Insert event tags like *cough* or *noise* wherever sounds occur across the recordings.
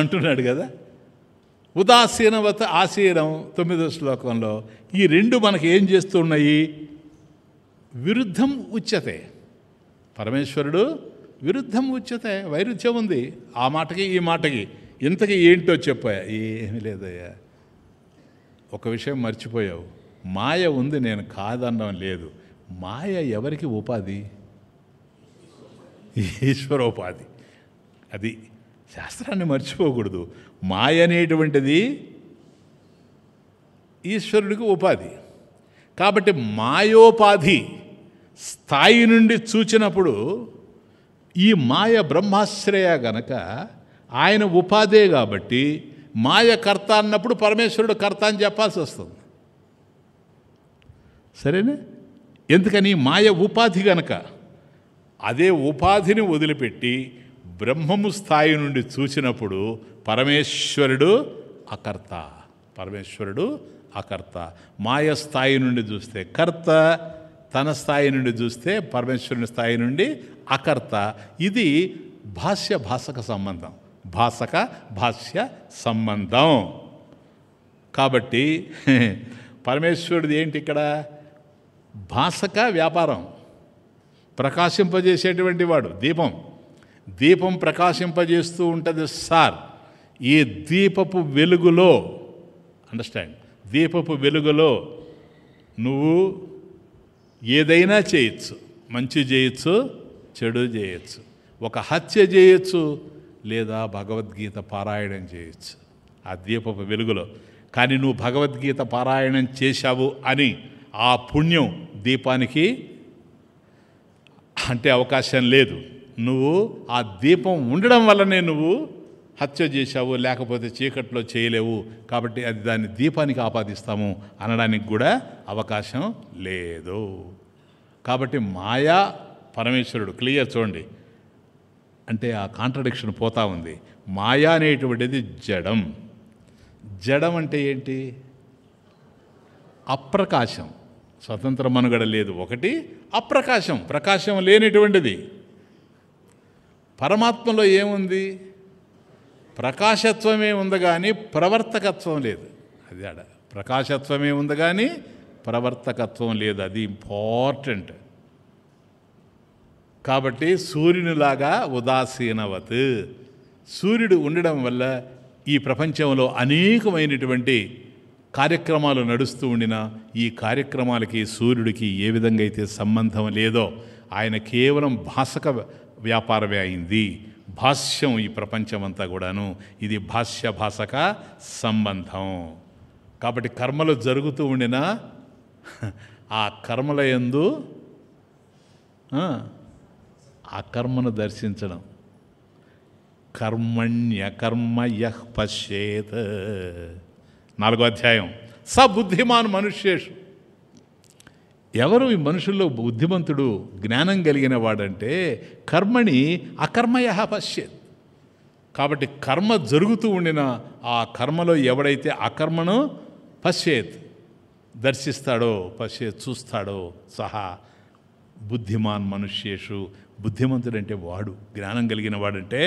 అంటున్నాడు కదా ఉదాసీనవత ఆసీనం తొమ్మిదో శ్లోకంలో ఈ రెండు మనకి ఏం చేస్తున్నాయి విరుద్ధం ఉచ్యతే పరమేశ్వరుడు విరుద్ధం ఉచ్యతే వైరుధ్యం ఉంది ఆ మాటకి ఈ మాటకి ఇంతకీ ఏంటో చెప్పా ఏమి లేదయ్యా ఒక విషయం మర్చిపోయావు మాయ ఉంది నేను కాదనడం లేదు మాయ ఎవరికి ఉపాధి ఈశ్వరోపాధి అది శాస్త్రాన్ని మర్చిపోకూడదు మాయ అనేటువంటిది ఈశ్వరుడికి ఉపాధి కాబట్టి మాయోపాధి స్థాయి నుండి చూచినప్పుడు ఈ మాయ బ్రహ్మాశ్రయ గనక ఆయన ఉపాధే కాబట్టి మాయ కర్త అన్నప్పుడు పరమేశ్వరుడు కర్త అని చెప్పాల్సి వస్తుంది సరేనే ఎందుకని మాయ ఉపాధి గనక అదే ఉపాధిని వదిలిపెట్టి బ్రహ్మము స్థాయి నుండి చూసినప్పుడు పరమేశ్వరుడు అకర్త పరమేశ్వరుడు అకర్త మాయ స్థాయి నుండి చూస్తే కర్త తన స్థాయి నుండి చూస్తే పరమేశ్వరుని స్థాయి నుండి అకర్త ఇది భాష్య భాషక సంబంధం భాషక భాష్య సంబంధం కాబట్టి *laughs* పరమేశ్వరుడు ఏంటి ఇక్కడ భాషక వ్యాపారం ప్రకాశింపజేసేటువంటి వాడు దీపం దీపం ప్రకాశింపజేస్తూ ఉంటుంది సార్ ఈ దీపపు వెలుగులో అండర్స్టాండ్ దీపపు వెలుగులో నువ్వు ఏదైనా చేయొచ్చు మంచి చేయొచ్చు చెడు చేయొచ్చు ఒక హత్య చేయొచ్చు లేదా భగవద్గీత పారాయణం చేయొచ్చు ఆ దీపపు వెలుగులో కానీ నువ్వు భగవద్గీత పారాయణం చేశావు అని ఆ పుణ్యం దీపానికి అంటే అవకాశం లేదు నువ్వు ఆ దీపం ఉండడం వల్లనే నువ్వు హత్య చేశావు లేకపోతే చీకట్లో చేయలేవు కాబట్టి అది దాన్ని దీపానికి ఆపాదిస్తాము అనడానికి కూడా అవకాశం లేదు కాబట్టి మాయా పరమేశ్వరుడు క్లియర్ చూడండి అంటే ఆ కాంట్రడిక్షన్ పోతా ఉంది మాయా అనేటువంటిది జడం జడం అంటే ఏంటి అప్రకాశం స్వతంత్ర మనుగడ లేదు ఒకటి అప్రకాశం ప్రకాశం లేనిటువంటిది పరమాత్మలో ఏముంది ప్రకాశత్వమే ఉంది కానీ ప్రవర్తకత్వం లేదు అది ఆడ ప్రకాశత్వమే ఉంది కానీ ప్రవర్తకత్వం లేదు అది ఇంపార్టెంట్ కాబట్టి సూర్యునిలాగా ఉదాసీనవత్ సూర్యుడు ఉండడం వల్ల ఈ ప్రపంచంలో అనేకమైనటువంటి కార్యక్రమాలు నడుస్తూ ఉండినా ఈ కార్యక్రమాలకి సూర్యుడికి ఏ విధంగా అయితే సంబంధం లేదో ఆయన కేవలం భాసక వ్యాపారమే అయింది భాష్యం ఈ ప్రపంచమంతా కూడాను ఇది భాష్య భాషక సంబంధం కాబట్టి కర్మలు జరుగుతూ ఉండిన ఆ కర్మల ఎందు ఆ కర్మను దర్శించడం కర్మణ్యకర్మ యహ్ పశ్యేత్ నాలుగో అధ్యాయం స బుద్ధిమాన్ మనుష్యేషు ఎవరు ఈ మనుషుల్లో బుద్ధిమంతుడు జ్ఞానం కలిగిన వాడంటే కర్మని అకర్మయ పశ్యత్ కాబట్టి కర్మ జరుగుతూ ఉండిన ఆ కర్మలో ఎవడైతే అకర్మను పశ్చేత్ దర్శిస్తాడో పశ్చేత్ చూస్తాడో సహా బుద్ధిమాన్ మనుష్యేషు బుద్ధిమంతుడంటే వాడు జ్ఞానం కలిగిన వాడంటే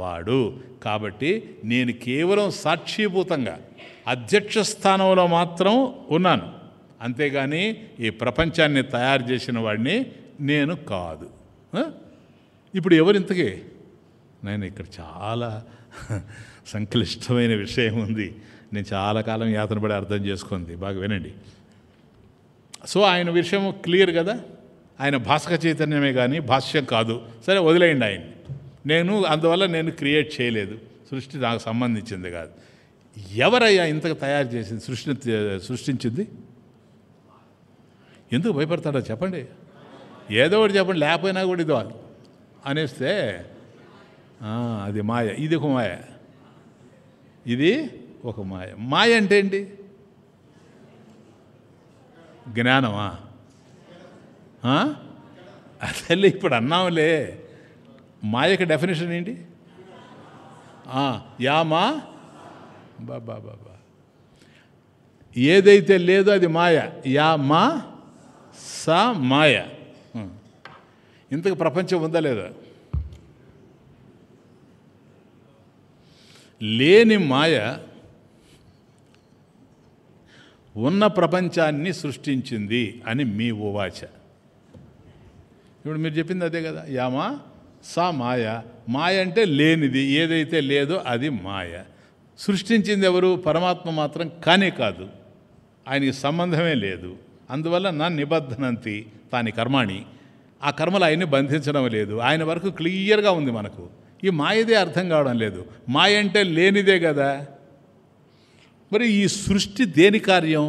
వాడు కాబట్టి నేను కేవలం సాక్షీభూతంగా అధ్యక్ష స్థానంలో మాత్రం ఉన్నాను అంతేగాని ఈ ప్రపంచాన్ని తయారు చేసిన వాడిని నేను కాదు ఇప్పుడు ఎవరింతకే నేను ఇక్కడ చాలా *laughs* సంక్లిష్టమైన విషయం ఉంది నేను చాలా కాలం యాతన పడి అర్థం చేసుకుంది బాగా వినండి సో ఆయన విషయం క్లియర్ కదా ఆయన భాస్క చైతన్యమే కానీ భాష్యం కాదు సరే వదిలేయండి ఆయన నేను అందువల్ల నేను క్రియేట్ చేయలేదు సృష్టి నాకు సంబంధించింది కాదు ఎవరయ్యా ఇంతకు తయారు చేసింది సృష్టి సృష్టించింది ఎందుకు భయపడతాడో చెప్పండి ఏదో ఒకటి చెప్పండి లేకపోయినా కూడా ఇదో అనేస్తే అది మాయ ఇది ఒక మాయ ఇది ఒక మాయ మాయ అంటే ఏంటి జ్ఞానమా అసలు ఇప్పుడు అన్నాంలే యొక్క డెఫినేషన్ ఏంటి మా బాబా బాబా ఏదైతే లేదో అది మాయ యా మా స మాయ ఇంతకు ప్రపంచం ఉందా లేదా లేని మాయ ఉన్న ప్రపంచాన్ని సృష్టించింది అని మీ ఉవాచ ఇప్పుడు మీరు చెప్పింది అదే కదా యామా సా మాయ మాయ అంటే లేనిది ఏదైతే లేదో అది మాయ సృష్టించింది ఎవరు పరమాత్మ మాత్రం కానే కాదు ఆయనకి సంబంధమే లేదు అందువల్ల నా నిబద్ధనంతి తాని కర్మాణి ఆ కర్మలు ఆయన్ని బంధించడం లేదు ఆయన వరకు క్లియర్గా ఉంది మనకు ఈ మాయదే అర్థం కావడం లేదు మాయ అంటే లేనిదే కదా మరి ఈ సృష్టి దేని కార్యం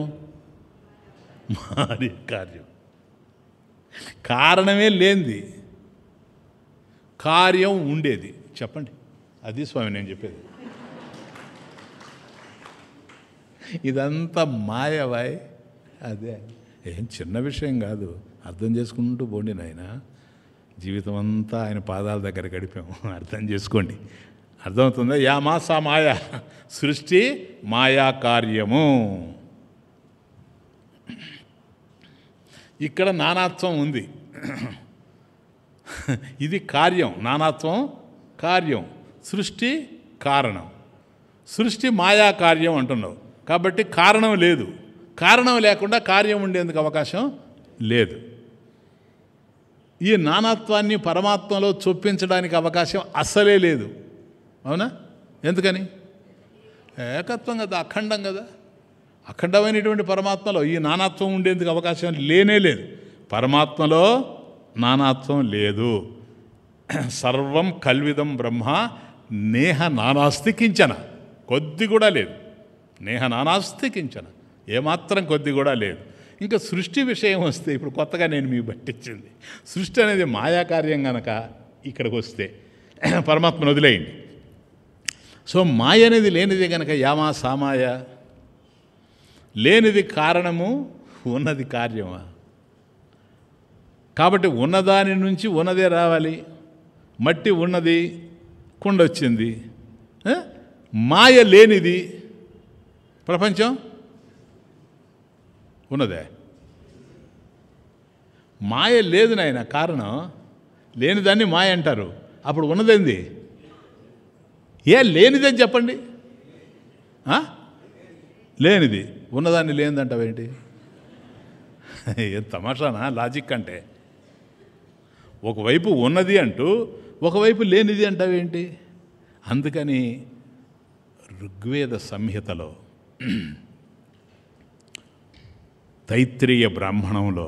మాయ కార్యం కారణమే లేనిది కార్యం ఉండేది చెప్పండి అది స్వామి నేను చెప్పేది ఇదంతా మాయవాయ్ అదే ఏం చిన్న విషయం కాదు అర్థం చేసుకుంటూ పోండి నాయన జీవితం అంతా ఆయన పాదాల దగ్గర గడిపాము *laughs* అర్థం చేసుకోండి అర్థమవుతుంది యా మాసా మాయా సృష్టి మాయా కార్యము ఇక్కడ నానాత్వం ఉంది *clears throat* ఇది కార్యం నానాత్వం కార్యం సృష్టి కారణం సృష్టి మాయా కార్యం అంటున్నావు కాబట్టి కారణం లేదు కారణం లేకుండా కార్యం ఉండేందుకు అవకాశం లేదు ఈ నానాత్వాన్ని పరమాత్మలో చొప్పించడానికి అవకాశం అస్సలే లేదు అవునా ఎందుకని ఏకత్వం కదా అఖండం కదా అఖండమైనటువంటి పరమాత్మలో ఈ నానాత్వం ఉండేందుకు అవకాశం లేనే లేదు పరమాత్మలో నానాత్వం లేదు సర్వం కల్విదం బ్రహ్మ నేహ నానాస్తి కించన కొద్ది కూడా లేదు నేహ నానాస్తి కించన ఏమాత్రం కొద్ది కూడా లేదు ఇంకా సృష్టి విషయం వస్తే ఇప్పుడు కొత్తగా నేను మీకు పట్టించింది సృష్టి అనేది మాయాకార్యం కనుక ఇక్కడికి వస్తే *clears throat* పరమాత్మ వదిలేయండి సో మాయ అనేది లేనిది గనక యామా సామాయ లేనిది కారణము ఉన్నది కార్యమా కాబట్టి ఉన్నదాని నుంచి ఉన్నదే రావాలి మట్టి ఉన్నది కుండ వచ్చింది మాయ లేనిది ప్రపంచం ఉన్నదే మాయ లేదు నాయన కారణం లేనిదాన్ని మాయ అంటారు అప్పుడు ఉన్నదేంది ఏ లేనిదని చెప్పండి లేనిది ఉన్నదాన్ని లేనిదంటావేంటి ఏ తమాషానా లాజిక్ అంటే ఒకవైపు ఉన్నది అంటూ ఒకవైపు లేనిది అంటావేంటి అందుకని ఋగ్వేద సంహితలో తైత్రీయ బ్రాహ్మణంలో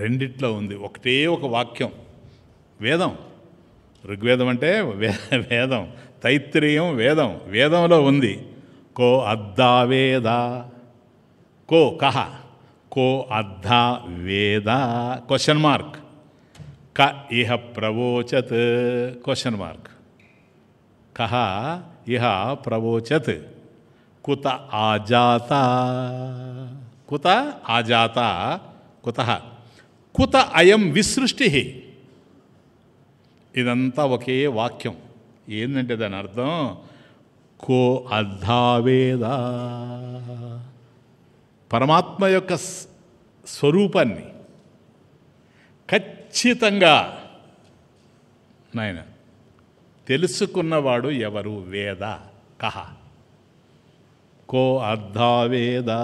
రెండిట్లో ఉంది ఒకటే ఒక వాక్యం వేదం ఋగ్వేదం అంటే వేదం తైత్రీయం వేదం వేదంలో ఉంది కో అద్దా కో కహ కో అద్దా వేద క్వశ్చన్ మార్క్ క ఇహ ప్రవోచత్ క్వశ్చన్ మార్క్ కహ ఇహ ప్రవోచత్ కుత ఆజాత కుత ఆజాత కుత కుత అయం విసృష్టి ఇదంతా ఒకే వాక్యం ఏంటంటే దాని అర్థం కో అధావేద పరమాత్మ యొక్క స్వరూపాన్ని ఖచ్చితంగా నాయన తెలుసుకున్నవాడు ఎవరు వేద కహ కో అర్ధావేదా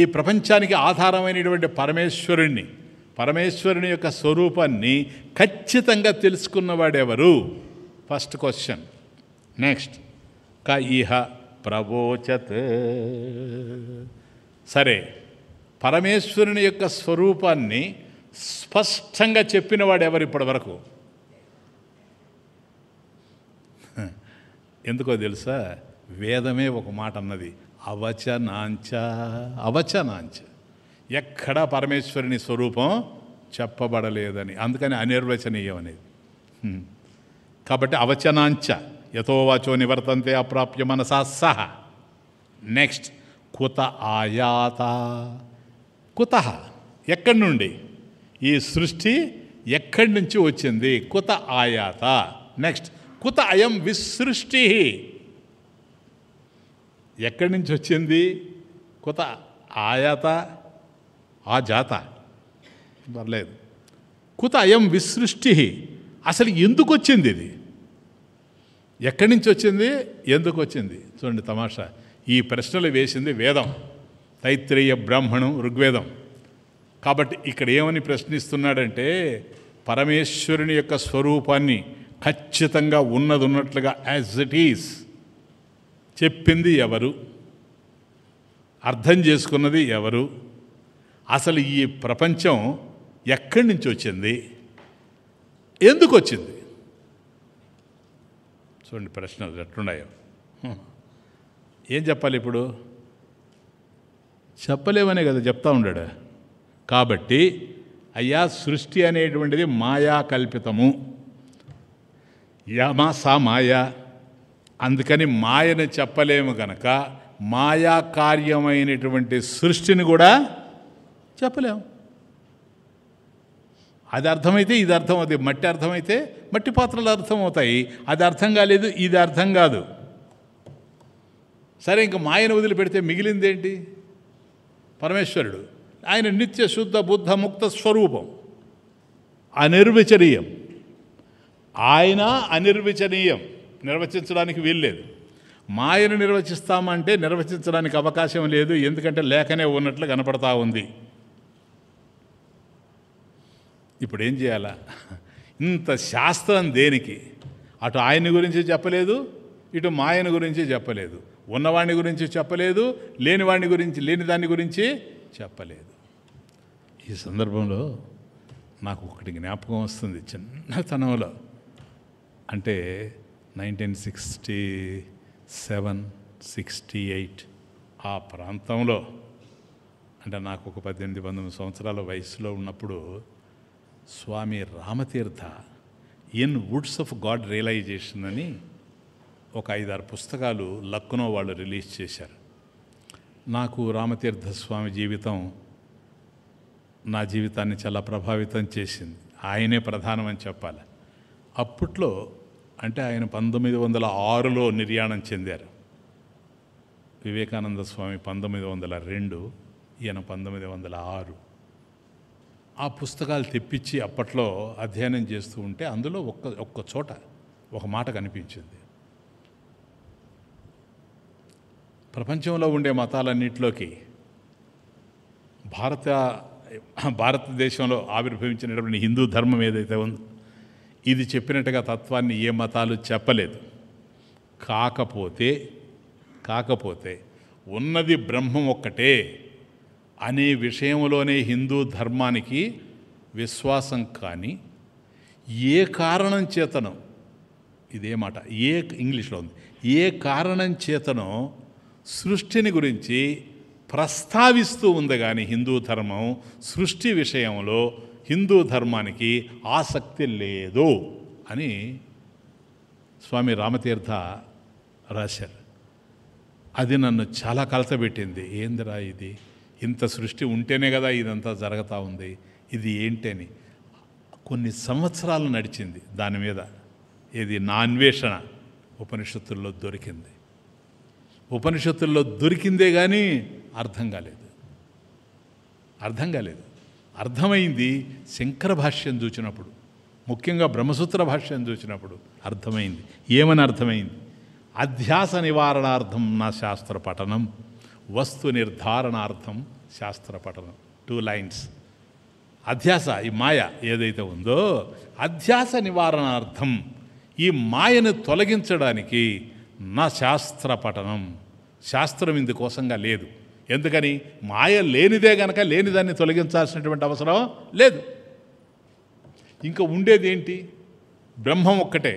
ఈ ప్రపంచానికి ఆధారమైనటువంటి పరమేశ్వరుణ్ణి పరమేశ్వరుని యొక్క స్వరూపాన్ని ఖచ్చితంగా తెలుసుకున్నవాడెవరు ఫస్ట్ క్వశ్చన్ నెక్స్ట్ క ఇహ ప్రవోచత్ సరే పరమేశ్వరుని యొక్క స్వరూపాన్ని స్పష్టంగా చెప్పినవాడు ఎవరు ఇప్పటి వరకు *laughs* ఎందుకో తెలుసా వేదమే ఒక మాట అన్నది అవచనాంచ అవచనాంచ ఎక్కడా పరమేశ్వరుని స్వరూపం చెప్పబడలేదని అందుకని అనిర్వచనీయం అనేది కాబట్టి అవచనాంచ యథోవాచో నివర్తంతే అప్రాప్య మనసా సహ నెక్స్ట్ కుత ఆయాత కుత ఎక్కడి నుండి ఈ సృష్టి ఎక్కడి నుంచి వచ్చింది కుత ఆయాత నెక్స్ట్ కుత అయం విసృష్టి ఎక్కడి నుంచి వచ్చింది కొత్త ఆయాత ఆ జాత పర్లేదు కుత అయం విసృష్టి అసలు ఎందుకు వచ్చింది ఇది ఎక్కడి నుంచి వచ్చింది ఎందుకు వచ్చింది చూడండి తమాషా ఈ ప్రశ్నలు వేసింది వేదం తైత్రేయ బ్రాహ్మణం ఋగ్వేదం కాబట్టి ఇక్కడ ఏమని ప్రశ్నిస్తున్నాడంటే పరమేశ్వరుని యొక్క స్వరూపాన్ని ఖచ్చితంగా ఉన్నది ఉన్నట్లుగా యాజ్ ఇట్ ఈస్ చెప్పింది ఎవరు అర్థం చేసుకున్నది ఎవరు అసలు ఈ ప్రపంచం ఎక్కడి నుంచి వచ్చింది ఎందుకు వచ్చింది చూడండి ప్రశ్నలు ఎట్లున్నాయో ఏం చెప్పాలి ఇప్పుడు చెప్పలేమనే కదా చెప్తా ఉన్నాడు కాబట్టి అయ్యా సృష్టి అనేటువంటిది మాయా కల్పితము యమా సా మాయా అందుకని మాయను చెప్పలేము గనక మాయా కార్యమైనటువంటి సృష్టిని కూడా చెప్పలేము అది అర్థమైతే ఇది అర్థం అవుతుంది మట్టి అర్థమైతే మట్టి పాత్రలు అర్థమవుతాయి అది అర్థం కాలేదు ఇది అర్థం కాదు సరే ఇంక మాయను వదిలిపెడితే మిగిలిందేంటి పరమేశ్వరుడు ఆయన నిత్య శుద్ధ బుద్ధ ముక్త స్వరూపం అనిర్విచనీయం ఆయన అనిర్విచనీయం నిర్వచించడానికి వీల్లేదు మాయను నిర్వచిస్తామంటే నిర్వచించడానికి అవకాశం లేదు ఎందుకంటే లేఖనే ఉన్నట్లు కనపడతా ఉంది ఇప్పుడు ఏం చేయాలా ఇంత శాస్త్రం దేనికి అటు ఆయన్ని గురించి చెప్పలేదు ఇటు మాయను గురించి చెప్పలేదు ఉన్నవాడిని గురించి చెప్పలేదు లేనివాడిని గురించి లేని దాని గురించి చెప్పలేదు ఈ సందర్భంలో నాకు ఒకటి జ్ఞాపకం వస్తుంది చిన్నతనంలో అంటే nineteen sixty seven sixty eight ఆ ప్రాంతంలో అంటే నాకు ఒక పద్దెనిమిది పంతొమ్మిది సంవత్సరాల వయసులో ఉన్నప్పుడు Swami Ramatirtha in woods of God realization అని ఒక ఐదారు పుస్తకాలు లక్నో వాళ్ళు రిలీజ్ చేశారు నాకు రామతీర్థ స్వామి జీవితం నా జీవితాన్ని చాలా ప్రభావితం చేసింది ఆయనే ప్రధానమని చెప్పాలి అప్పట్లో అంటే ఆయన పంతొమ్మిది వందల ఆరులో నిర్యాణం చెందారు వివేకానంద స్వామి పంతొమ్మిది వందల రెండు ఈయన పంతొమ్మిది వందల ఆరు ఆ పుస్తకాలు తెప్పించి అప్పట్లో అధ్యయనం చేస్తూ ఉంటే అందులో ఒక్క ఒక్క చోట ఒక మాట కనిపించింది ప్రపంచంలో ఉండే మతాలన్నింటిలోకి భారత భారతదేశంలో ఆవిర్భవించినటువంటి హిందూ ధర్మం ఏదైతే ఉందో ఇది చెప్పినట్టుగా తత్వాన్ని ఏ మతాలు చెప్పలేదు కాకపోతే కాకపోతే ఉన్నది బ్రహ్మం ఒక్కటే అనే విషయంలోనే హిందూ ధర్మానికి విశ్వాసం కానీ ఏ కారణం చేతనో ఇదే మాట ఏ ఇంగ్లీష్లో ఉంది ఏ కారణం చేతనో సృష్టిని గురించి ప్రస్తావిస్తూ ఉంది కానీ హిందూ ధర్మం సృష్టి విషయంలో హిందూ ధర్మానికి ఆసక్తి లేదు అని స్వామి రామతీర్థ రాశారు అది నన్ను చాలా కలతబెట్టింది ఏందిరా ఇది ఇంత సృష్టి ఉంటేనే కదా ఇదంతా జరుగుతూ ఉంది ఇది ఏంటని కొన్ని సంవత్సరాలు నడిచింది దాని మీద ఇది నా అన్వేషణ ఉపనిషత్తుల్లో దొరికింది ఉపనిషత్తుల్లో దొరికిందే కానీ అర్థం కాలేదు అర్థం కాలేదు అర్థమైంది శంకర భాష్యం చూచినప్పుడు ముఖ్యంగా బ్రహ్మసూత్ర భాష్యం చూసినప్పుడు అర్థమైంది ఏమని అర్థమైంది అధ్యాస నివారణార్థం నా శాస్త్ర పఠనం వస్తు నిర్ధారణార్థం శాస్త్ర పఠనం టూ లైన్స్ అధ్యాస ఈ మాయ ఏదైతే ఉందో అధ్యాస నివారణార్థం ఈ మాయను తొలగించడానికి నా శాస్త్ర పఠనం శాస్త్రం ఇందుకోసంగా లేదు ఎందుకని మాయ లేనిదే గనక లేనిదాన్ని తొలగించాల్సినటువంటి అవసరం లేదు ఇంకా ఉండేది ఏంటి బ్రహ్మం ఒక్కటే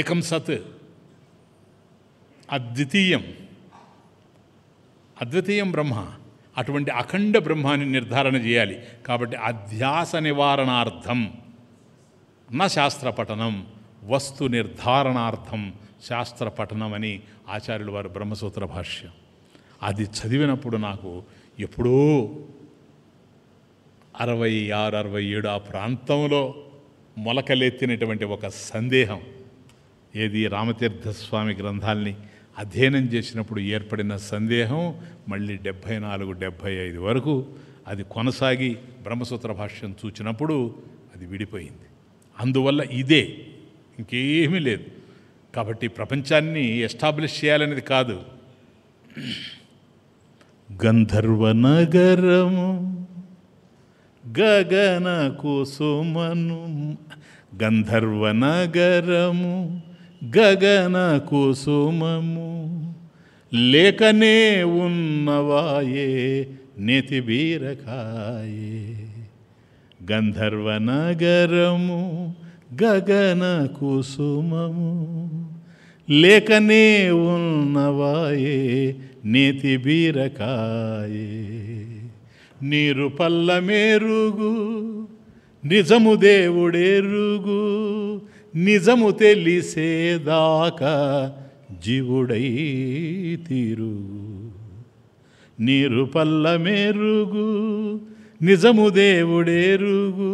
ఏకం సత్ అద్వితీయం అద్వితీయం బ్రహ్మ అటువంటి అఖండ బ్రహ్మాన్ని నిర్ధారణ చేయాలి కాబట్టి అధ్యాస నివారణార్థం నా శాస్త్ర పఠనం వస్తు నిర్ధారణార్థం శాస్త్ర పఠనం అని ఆచార్యుల వారు బ్రహ్మసూత్ర భాష్యం అది చదివినప్పుడు నాకు ఎప్పుడూ అరవై ఆరు అరవై ఏడు ఆ ప్రాంతంలో మొలకలెత్తినటువంటి ఒక సందేహం ఏది రామతీర్థస్వామి గ్రంథాల్ని అధ్యయనం చేసినప్పుడు ఏర్పడిన సందేహం మళ్ళీ డెబ్భై నాలుగు డెబ్భై ఐదు వరకు అది కొనసాగి బ్రహ్మసూత్ర భాష్యం చూచినప్పుడు అది విడిపోయింది అందువల్ల ఇదే ఇంకేమీ లేదు కాబట్టి ప్రపంచాన్ని ఎస్టాబ్లిష్ చేయాలనేది కాదు గంధర్వనగరము గగన కుసుమను గంధర్వనగరము గగన కుసుమము లేకనే ఉన్నవాయే నెతి బీరకాయే గంధర్వనగరము గగన కుసుమము లేకనే ఉన్నవాయే నీతి బీరకాయే నీరు పల్ల మేరుగు నిజము దేవుడేరుగు నిజము తెలిసేదాకా జీవుడై తీరు నీరు పల్ల మేరుగు నిజము దేవుడేరుగు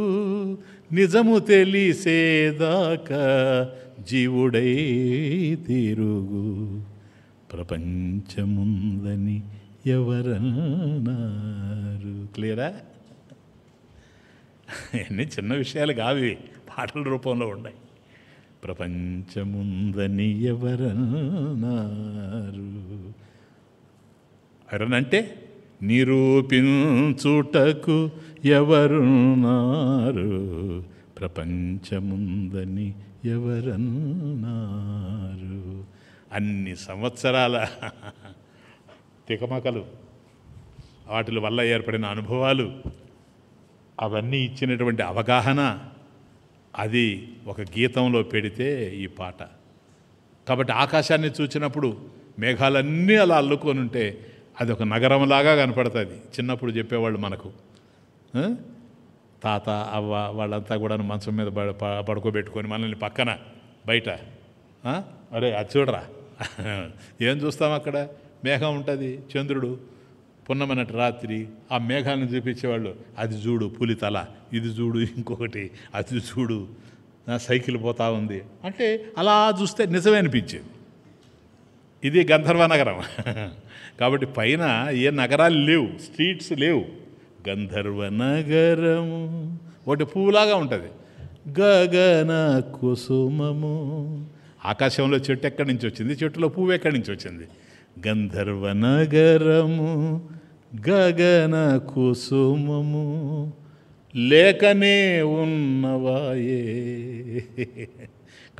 నిజము తెలిసేదాకా జీవుడై తిరుగు ప్రపంచముందని ఎవరన్నారు క్లియరా ఎన్ని చిన్న విషయాలు కావి పాటల రూపంలో ఉన్నాయి ప్రపంచముందని ఎవరన్నారు ఎవరనంటే నిరూపించుటకు ఎవరున్నారు ప్రపంచముందని ఎవరన్నారు అన్ని సంవత్సరాల తికమకలు వాటి వల్ల ఏర్పడిన అనుభవాలు అవన్నీ ఇచ్చినటువంటి అవగాహన అది ఒక గీతంలో పెడితే ఈ పాట కాబట్టి ఆకాశాన్ని చూచినప్పుడు మేఘాలన్నీ అలా అల్లుకొని ఉంటే అది ఒక నగరంలాగా కనపడుతుంది చిన్నప్పుడు చెప్పేవాళ్ళు మనకు తాత అవ్వ వాళ్ళంతా కూడా మంచం మీద పడుకోబెట్టుకొని మనల్ని పక్కన బయట అరే అది చూడరా *laughs* ఏం చూస్తాం అక్కడ మేఘం ఉంటుంది చంద్రుడు పున్నమన్నటి రాత్రి ఆ మేఘాలను చూపించేవాళ్ళు అది చూడు పులి తల ఇది చూడు ఇంకొకటి అది చూడు నా సైకిల్ పోతా ఉంది అంటే అలా చూస్తే నిజమే అనిపించేది ఇది గంధర్వ నగరం *laughs* కాబట్టి పైన ఏ నగరాలు లేవు స్ట్రీట్స్ లేవు గంధర్వ నగరము ఒకటి పూలాగా ఉంటుంది గగన కుసుమము ఆకాశంలో చెట్టు ఎక్కడి నుంచి వచ్చింది చెట్టులో పువ్వు ఎక్కడి నుంచి వచ్చింది గంధర్వ నగరము గగన కుసుమము లేకనే ఉన్నవాయే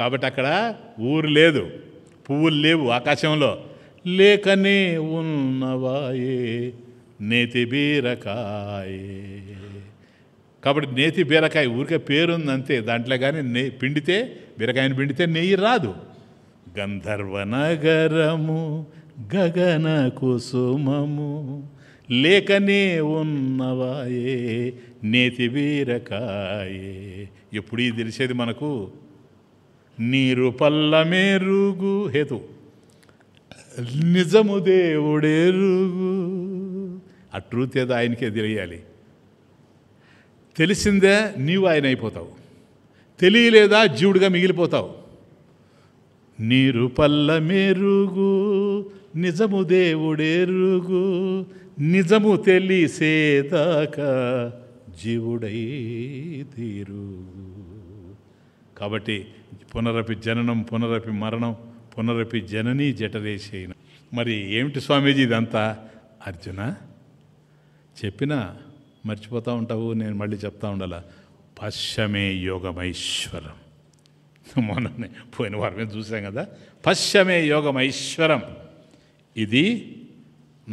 కాబట్టి అక్కడ ఊరు లేదు పువ్వులు లేవు ఆకాశంలో లేకనే ఉన్నవాయే నేతి బీరకాయే కాబట్టి నేతి బీరకాయ ఊరికే పేరుందంతే దాంట్లో కానీ నే పిండితే బీరకాయని పిండితే నెయ్యి రాదు నగరము గగన కుసుమము లేకనే ఉన్నవాయే నేతి బీరకాయే ఎప్పుడు తెలిసేది మనకు నీరు పల్లమేరుగు హేతు నిజము దేవుడేరుగు ఆ ట్రూత్ ఏదో ఆయనకే తెలియాలి తెలిసిందే నీవు ఆయన అయిపోతావు తెలియలేదా జీవుడిగా మిగిలిపోతావు నీరు పల్ల మేరుగు నిజము దేవుడెరుగు నిజము తెలిసేదాకా జీవుడై తీరు కాబట్టి పునరపి జననం పునరపి మరణం పునరపి జననీ జఠరేసేయన మరి ఏమిటి స్వామీజీ ఇదంతా అర్జున చెప్పినా మర్చిపోతూ ఉంటావు నేను మళ్ళీ చెప్తా ఉండాల పశ్చమే యోగమైశ్వరం మొన్ననే పోయిన వారమే చూసాం కదా పశ్చమే యోగమైశ్వరం ఇది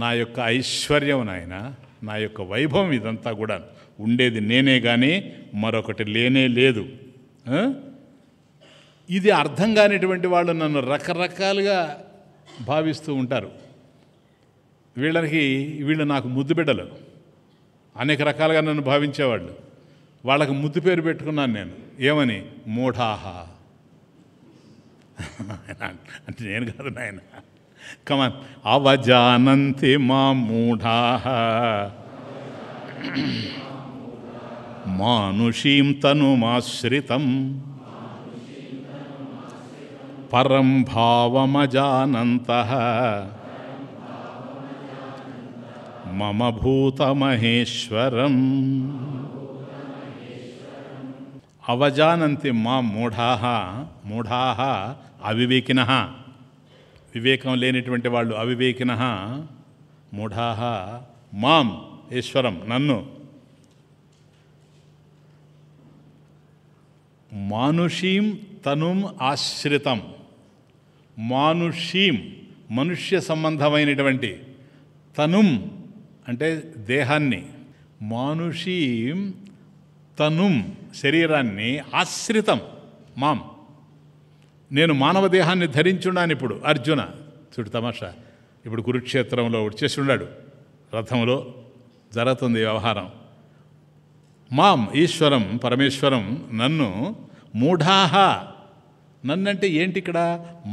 నా యొక్క ఐశ్వర్యం నాయన నా యొక్క వైభవం ఇదంతా కూడా ఉండేది నేనే కానీ మరొకటి లేనే లేదు ఇది అర్థం కానిటువంటి వాళ్ళు నన్ను రకరకాలుగా భావిస్తూ ఉంటారు వీళ్ళకి వీళ్ళు నాకు ముద్దు బిడ్డలు అనేక రకాలుగా నన్ను భావించేవాళ్ళు వాళ్ళకి ముద్దు పేరు పెట్టుకున్నాను నేను ఏమని మూఢాహ *laughs* అంటే నేను కాదు నాయన కమాన్ అవజానంతి మా మూఢాహ మానుషీం తనుమాశ్రితం పరం భావమజానంత మమ భూతమహేశ్వరం అవజానంతి మా మూఢా మూఢా అవివేకిన వివేకం లేనిటువంటి వాళ్ళు అవివేకిన మూఢా మాం ఈశ్వరం నన్ను మానుషీం తనుం ఆశ్రితం మానుషీం మనుష్య సంబంధమైనటువంటి తనుం అంటే దేహాన్ని మానుషీ తనుం శరీరాన్ని ఆశ్రితం మాం నేను మానవ దేహాన్ని ధరించున్నాను ఇప్పుడు అర్జున చూడు తమాషా ఇప్పుడు కురుక్షేత్రంలో వచ్చేసి ఉన్నాడు రథంలో జరుగుతుంది వ్యవహారం మాం ఈశ్వరం పరమేశ్వరం నన్ను మూఢాహ నన్నంటే ఏంటి ఇక్కడ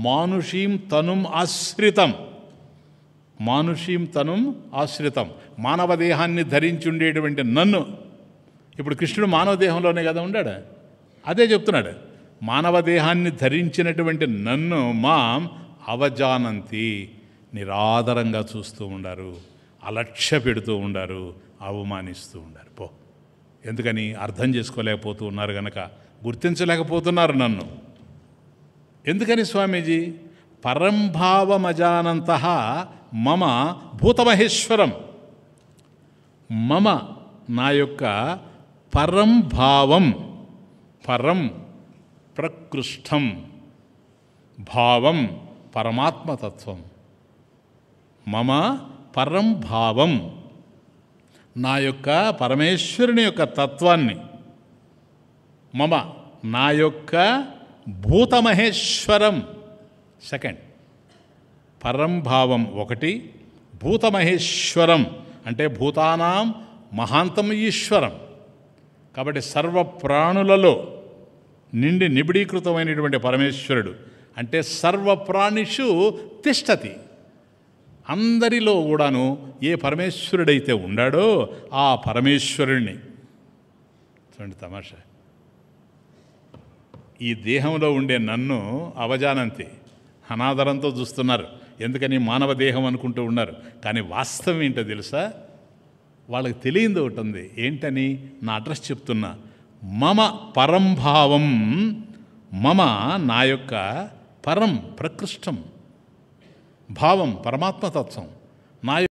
మానుషీం తనుం ఆశ్రితం మానుషీం తనం ఆశ్రితం మానవ దేహాన్ని ఉండేటువంటి నన్ను ఇప్పుడు కృష్ణుడు మానవ దేహంలోనే కదా ఉండాడు అదే చెప్తున్నాడు మానవ దేహాన్ని ధరించినటువంటి నన్ను మాం అవజానంతి నిరాదరంగా చూస్తూ ఉండారు అలక్ష్య పెడుతూ ఉండారు అవమానిస్తూ ఉండారు పో ఎందుకని అర్థం చేసుకోలేకపోతూ ఉన్నారు గనక గుర్తించలేకపోతున్నారు నన్ను ఎందుకని స్వామీజీ పరంభావమజానంత మమ భూతమహేశ్వరం మమ నా యొక్క పరం భావం పరం ప్రకృష్టం భావం పరమాత్మతత్వం మమ పరం భావం నా యొక్క పరమేశ్వరుని యొక్క తత్వాన్ని మమ నా యొక్క భూతమహేశ్వరం సెకండ్ పరంభావం ఒకటి భూతమహేశ్వరం అంటే భూతానాం మహాంతం ఈశ్వరం కాబట్టి సర్వప్రాణులలో నిండి నిబిడీకృతమైనటువంటి పరమేశ్వరుడు అంటే సర్వప్రాణిషు తిష్టతి అందరిలో కూడాను ఏ పరమేశ్వరుడైతే ఉండాడో ఆ పరమేశ్వరుణ్ణి చూడండి తమాషా ఈ దేహంలో ఉండే నన్ను అవజానంతి అనాదరంతో చూస్తున్నారు ఎందుకని మానవ దేహం అనుకుంటూ ఉన్నారు కానీ వాస్తవం ఏంటో తెలుసా వాళ్ళకి తెలియదు ఒకటి ఉంది ఏంటని నా అడ్రస్ చెప్తున్నా మమ పరంభావం మమ నా యొక్క పరం ప్రకృష్టం భావం పరమాత్మతత్వం నా